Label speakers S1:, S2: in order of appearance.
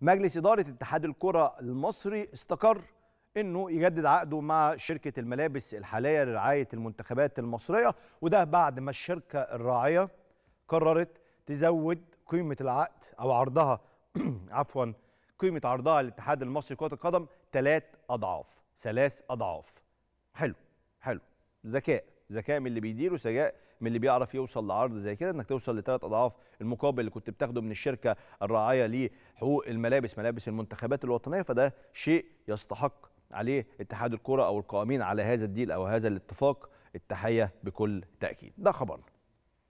S1: مجلس إدارة اتحاد الكرة المصري استقر انه يجدد عقده مع شركه الملابس الحاليه لرعايه المنتخبات المصريه وده بعد ما الشركه الراعيه قررت تزود قيمه العقد او عرضها عفوا قيمه عرضها للاتحاد المصري لكره القدم ثلاث اضعاف ثلاث اضعاف حلو حلو ذكاء ذكاء من اللي بيديره ذكاء من اللي بيعرف يوصل لعرض زي كده انك توصل لثلاث اضعاف المقابل اللي كنت بتاخده من الشركه الراعيه لحقوق الملابس ملابس المنتخبات الوطنيه فده شيء يستحق عليه اتحاد الكره او القائمين على هذا الديل او هذا الاتفاق التحيه بكل تاكيد ده خبرنا